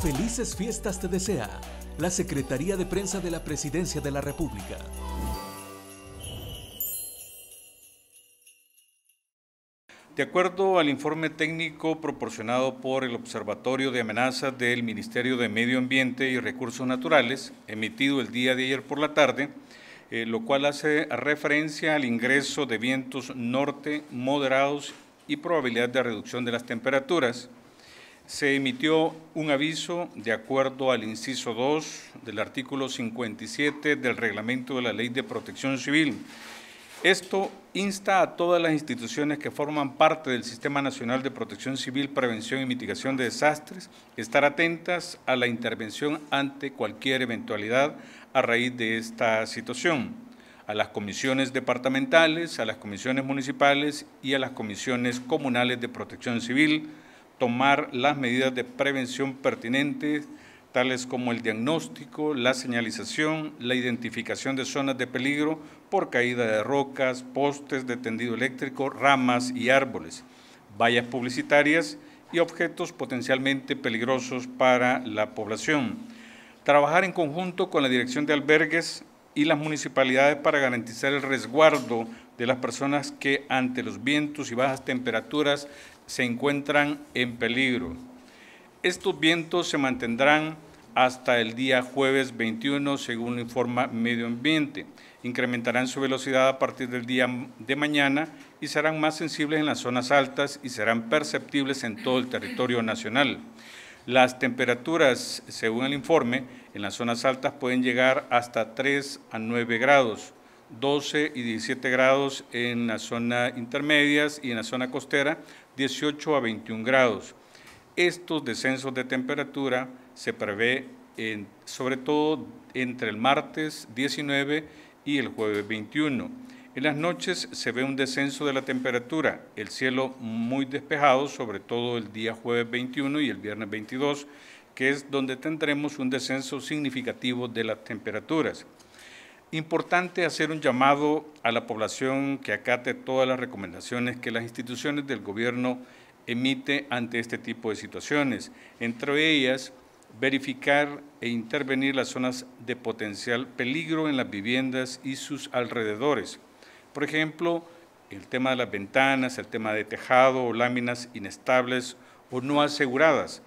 Felices fiestas te desea la Secretaría de Prensa de la Presidencia de la República. De acuerdo al informe técnico proporcionado por el Observatorio de Amenazas del Ministerio de Medio Ambiente y Recursos Naturales, emitido el día de ayer por la tarde, eh, lo cual hace referencia al ingreso de vientos norte moderados y probabilidad de reducción de las temperaturas, se emitió un aviso de acuerdo al inciso 2 del artículo 57 del reglamento de la Ley de Protección Civil. Esto insta a todas las instituciones que forman parte del Sistema Nacional de Protección Civil, Prevención y Mitigación de Desastres, estar atentas a la intervención ante cualquier eventualidad a raíz de esta situación, a las comisiones departamentales, a las comisiones municipales y a las comisiones comunales de protección civil, tomar las medidas de prevención pertinentes, tales como el diagnóstico, la señalización, la identificación de zonas de peligro por caída de rocas, postes de tendido eléctrico, ramas y árboles, vallas publicitarias y objetos potencialmente peligrosos para la población. Trabajar en conjunto con la Dirección de Albergues y las municipalidades para garantizar el resguardo de las personas que ante los vientos y bajas temperaturas se encuentran en peligro. Estos vientos se mantendrán hasta el día jueves 21, según informa Medio Ambiente. Incrementarán su velocidad a partir del día de mañana y serán más sensibles en las zonas altas y serán perceptibles en todo el territorio nacional. Las temperaturas, según el informe, en las zonas altas pueden llegar hasta 3 a 9 grados, 12 y 17 grados en la zona intermedias y en la zona costera, 18 a 21 grados. Estos descensos de temperatura se prevé sobre todo entre el martes 19 y el jueves 21. En las noches se ve un descenso de la temperatura, el cielo muy despejado, sobre todo el día jueves 21 y el viernes 22, que es donde tendremos un descenso significativo de las temperaturas. Importante hacer un llamado a la población que acate todas las recomendaciones que las instituciones del gobierno emite ante este tipo de situaciones, entre ellas verificar e intervenir las zonas de potencial peligro en las viviendas y sus alrededores. Por ejemplo, el tema de las ventanas, el tema de tejado o láminas inestables o no aseguradas,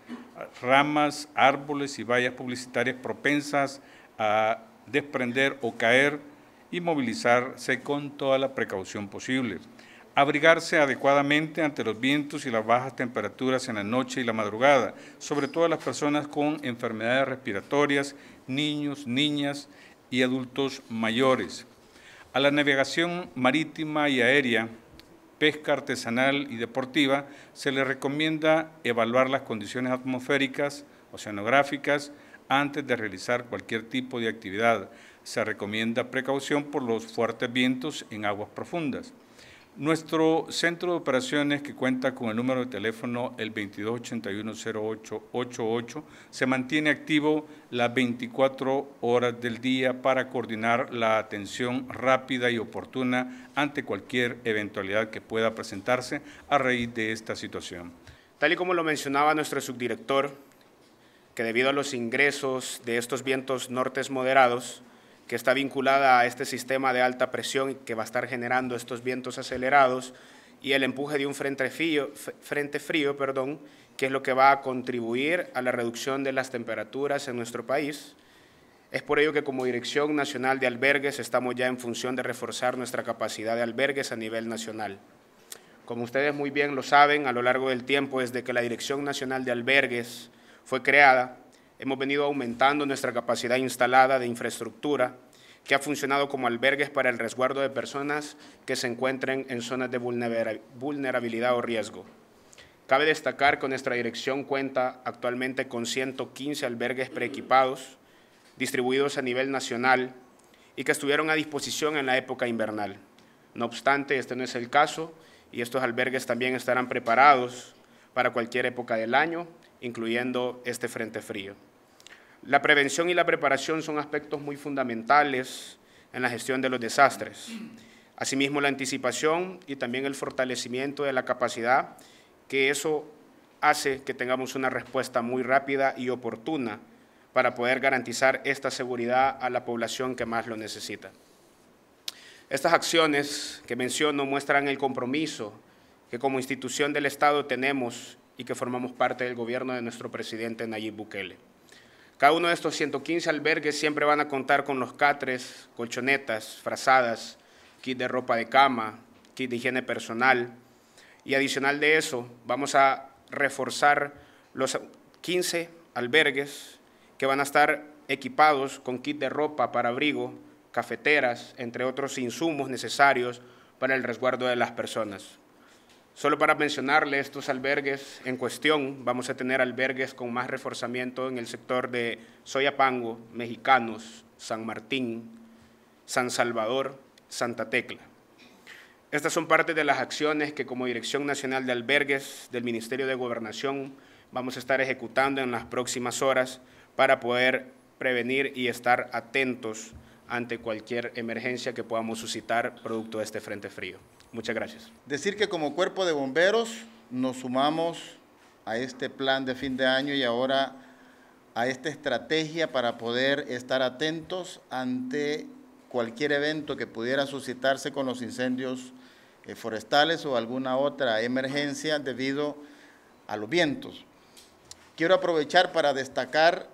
ramas, árboles y vallas publicitarias propensas a desprender o caer y movilizarse con toda la precaución posible. Abrigarse adecuadamente ante los vientos y las bajas temperaturas en la noche y la madrugada, sobre todo las personas con enfermedades respiratorias, niños, niñas y adultos mayores. A la navegación marítima y aérea, pesca artesanal y deportiva, se le recomienda evaluar las condiciones atmosféricas, oceanográficas, antes de realizar cualquier tipo de actividad. Se recomienda precaución por los fuertes vientos en aguas profundas. Nuestro centro de operaciones, que cuenta con el número de teléfono el 2281-0888, se mantiene activo las 24 horas del día para coordinar la atención rápida y oportuna ante cualquier eventualidad que pueda presentarse a raíz de esta situación. Tal y como lo mencionaba nuestro subdirector, que debido a los ingresos de estos vientos nortes moderados, que está vinculada a este sistema de alta presión que va a estar generando estos vientos acelerados y el empuje de un frente frío, frente frío perdón, que es lo que va a contribuir a la reducción de las temperaturas en nuestro país. Es por ello que como Dirección Nacional de Albergues estamos ya en función de reforzar nuestra capacidad de albergues a nivel nacional. Como ustedes muy bien lo saben, a lo largo del tiempo, desde que la Dirección Nacional de Albergues fue creada, hemos venido aumentando nuestra capacidad instalada de infraestructura que ha funcionado como albergues para el resguardo de personas que se encuentren en zonas de vulnerabilidad o riesgo. Cabe destacar que nuestra dirección cuenta actualmente con 115 albergues preequipados, distribuidos a nivel nacional y que estuvieron a disposición en la época invernal. No obstante, este no es el caso y estos albergues también estarán preparados para cualquier época del año incluyendo este frente frío. La prevención y la preparación son aspectos muy fundamentales en la gestión de los desastres. Asimismo, la anticipación y también el fortalecimiento de la capacidad, que eso hace que tengamos una respuesta muy rápida y oportuna para poder garantizar esta seguridad a la población que más lo necesita. Estas acciones que menciono muestran el compromiso que como institución del Estado tenemos que formamos parte del gobierno de nuestro presidente Nayib Bukele. Cada uno de estos 115 albergues siempre van a contar con los catres, colchonetas, frazadas, kit de ropa de cama, kit de higiene personal y adicional de eso vamos a reforzar los 15 albergues que van a estar equipados con kit de ropa para abrigo, cafeteras, entre otros insumos necesarios para el resguardo de las personas. Solo para mencionarle estos albergues en cuestión, vamos a tener albergues con más reforzamiento en el sector de Soyapango, Mexicanos, San Martín, San Salvador, Santa Tecla. Estas son parte de las acciones que como Dirección Nacional de Albergues del Ministerio de Gobernación vamos a estar ejecutando en las próximas horas para poder prevenir y estar atentos ante cualquier emergencia que podamos suscitar producto de este frente frío. Muchas gracias. Decir que como cuerpo de bomberos nos sumamos a este plan de fin de año y ahora a esta estrategia para poder estar atentos ante cualquier evento que pudiera suscitarse con los incendios eh, forestales o alguna otra emergencia debido a los vientos. Quiero aprovechar para destacar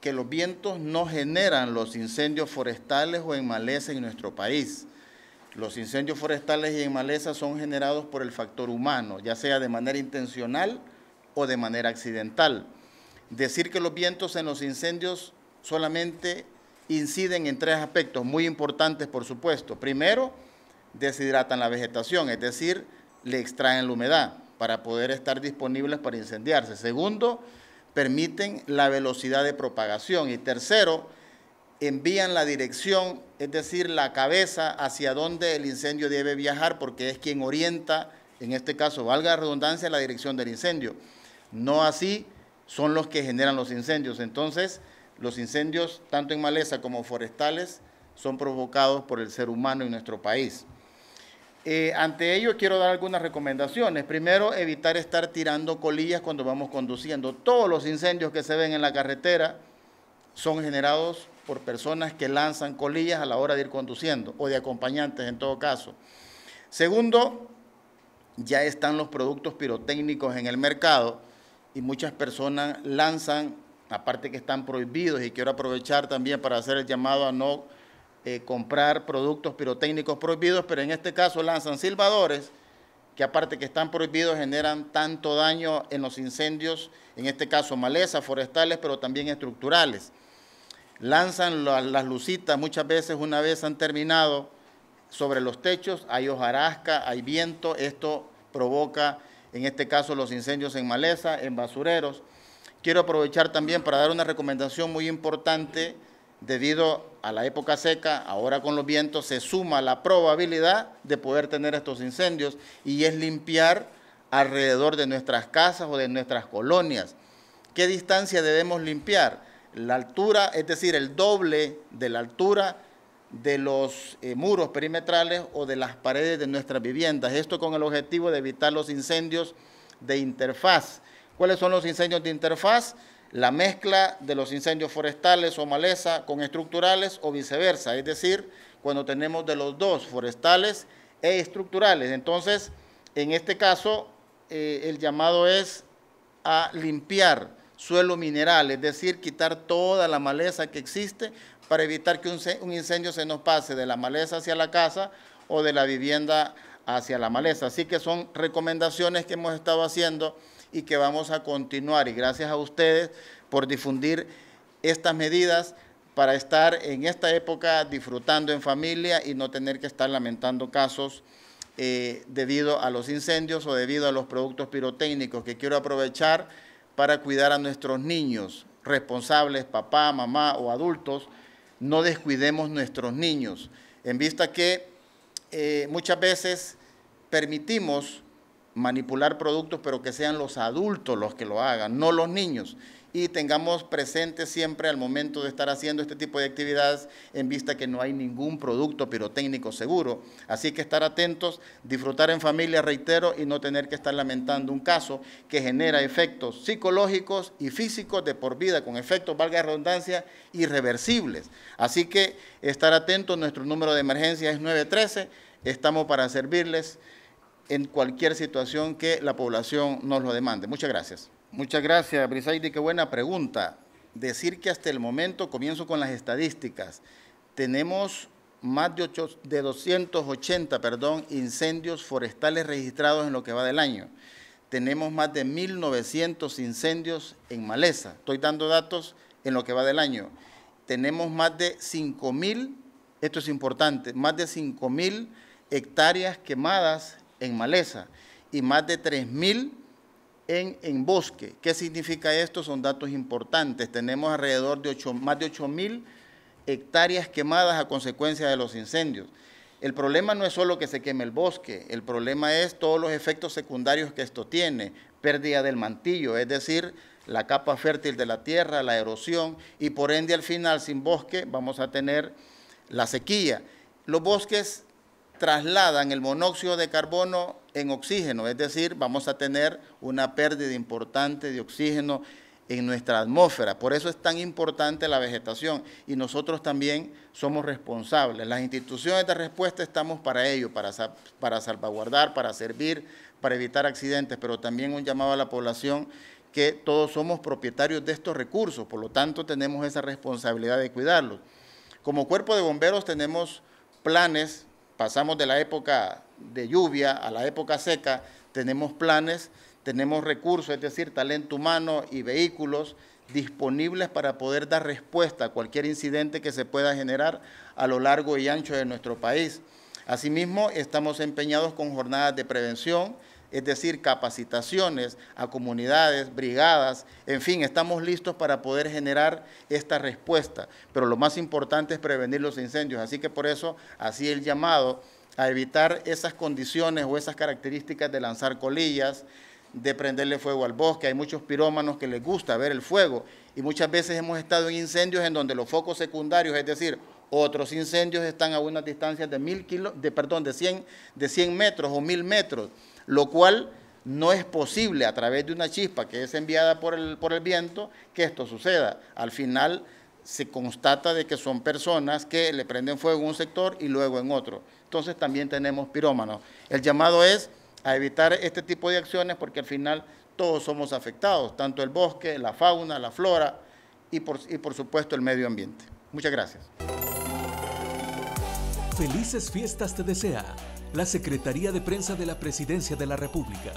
que los vientos no generan los incendios forestales o en maleza en nuestro país. Los incendios forestales y en maleza son generados por el factor humano, ya sea de manera intencional o de manera accidental. Decir que los vientos en los incendios solamente inciden en tres aspectos muy importantes, por supuesto. Primero, deshidratan la vegetación, es decir, le extraen la humedad para poder estar disponibles para incendiarse. Segundo, permiten la velocidad de propagación. Y tercero, envían la dirección, es decir, la cabeza hacia donde el incendio debe viajar, porque es quien orienta, en este caso, valga la redundancia, la dirección del incendio. No así son los que generan los incendios. Entonces, los incendios, tanto en maleza como forestales, son provocados por el ser humano en nuestro país. Eh, ante ello quiero dar algunas recomendaciones. Primero, evitar estar tirando colillas cuando vamos conduciendo. Todos los incendios que se ven en la carretera son generados por personas que lanzan colillas a la hora de ir conduciendo o de acompañantes en todo caso. Segundo, ya están los productos pirotécnicos en el mercado y muchas personas lanzan, aparte que están prohibidos, y quiero aprovechar también para hacer el llamado a no eh, comprar productos pirotécnicos prohibidos, pero en este caso lanzan silbadores que aparte que están prohibidos generan tanto daño en los incendios, en este caso malezas forestales, pero también estructurales. Lanzan las lucitas muchas veces, una vez han terminado sobre los techos, hay hojarasca, hay viento, esto provoca en este caso los incendios en maleza, en basureros. Quiero aprovechar también para dar una recomendación muy importante debido a la época seca, ahora con los vientos, se suma la probabilidad de poder tener estos incendios y es limpiar alrededor de nuestras casas o de nuestras colonias. ¿Qué distancia debemos limpiar? La altura, es decir, el doble de la altura de los eh, muros perimetrales o de las paredes de nuestras viviendas. Esto con el objetivo de evitar los incendios de interfaz. ¿Cuáles son los incendios de interfaz? la mezcla de los incendios forestales o maleza con estructurales o viceversa, es decir, cuando tenemos de los dos, forestales e estructurales. Entonces, en este caso, eh, el llamado es a limpiar suelo mineral, es decir, quitar toda la maleza que existe para evitar que un incendio se nos pase de la maleza hacia la casa o de la vivienda hacia la maleza. Así que son recomendaciones que hemos estado haciendo y que vamos a continuar. Y gracias a ustedes por difundir estas medidas para estar en esta época disfrutando en familia y no tener que estar lamentando casos eh, debido a los incendios o debido a los productos pirotécnicos, que quiero aprovechar para cuidar a nuestros niños responsables, papá, mamá o adultos, no descuidemos nuestros niños, en vista que eh, muchas veces permitimos manipular productos, pero que sean los adultos los que lo hagan, no los niños. Y tengamos presente siempre al momento de estar haciendo este tipo de actividades en vista que no hay ningún producto pirotécnico seguro. Así que estar atentos, disfrutar en familia, reitero, y no tener que estar lamentando un caso que genera efectos psicológicos y físicos de por vida, con efectos, valga la redundancia, irreversibles. Así que estar atentos, nuestro número de emergencia es 913, estamos para servirles en cualquier situación que la población nos lo demande. Muchas gracias. Muchas gracias, Brisaidi. Qué buena pregunta. Decir que hasta el momento, comienzo con las estadísticas, tenemos más de, de 280 perdón, incendios forestales registrados en lo que va del año. Tenemos más de 1.900 incendios en maleza. Estoy dando datos en lo que va del año. Tenemos más de 5.000, esto es importante, más de 5.000 hectáreas quemadas en maleza y más de 3.000 en, en bosque. ¿Qué significa esto? Son datos importantes. Tenemos alrededor de más de 8.000 hectáreas quemadas a consecuencia de los incendios. El problema no es solo que se queme el bosque, el problema es todos los efectos secundarios que esto tiene, pérdida del mantillo, es decir, la capa fértil de la tierra, la erosión y por ende al final sin bosque vamos a tener la sequía. Los bosques trasladan el monóxido de carbono en oxígeno, es decir, vamos a tener una pérdida importante de oxígeno en nuestra atmósfera. Por eso es tan importante la vegetación y nosotros también somos responsables. Las instituciones de respuesta estamos para ello, para, para salvaguardar, para servir, para evitar accidentes, pero también un llamado a la población que todos somos propietarios de estos recursos, por lo tanto tenemos esa responsabilidad de cuidarlos. Como cuerpo de bomberos tenemos planes pasamos de la época de lluvia a la época seca, tenemos planes, tenemos recursos, es decir, talento humano y vehículos disponibles para poder dar respuesta a cualquier incidente que se pueda generar a lo largo y ancho de nuestro país. Asimismo, estamos empeñados con jornadas de prevención, es decir, capacitaciones a comunidades, brigadas, en fin, estamos listos para poder generar esta respuesta. Pero lo más importante es prevenir los incendios, así que por eso, así el llamado a evitar esas condiciones o esas características de lanzar colillas, de prenderle fuego al bosque. Hay muchos pirómanos que les gusta ver el fuego y muchas veces hemos estado en incendios en donde los focos secundarios, es decir, otros incendios están a unas distancias de, mil kilo, de, perdón, de, 100, de 100 metros o 1000 metros lo cual no es posible a través de una chispa que es enviada por el, por el viento que esto suceda. Al final se constata de que son personas que le prenden fuego en un sector y luego en otro. Entonces también tenemos pirómanos. El llamado es a evitar este tipo de acciones porque al final todos somos afectados, tanto el bosque, la fauna, la flora y por, y por supuesto el medio ambiente. Muchas gracias. Felices fiestas te desea la Secretaría de Prensa de la Presidencia de la República.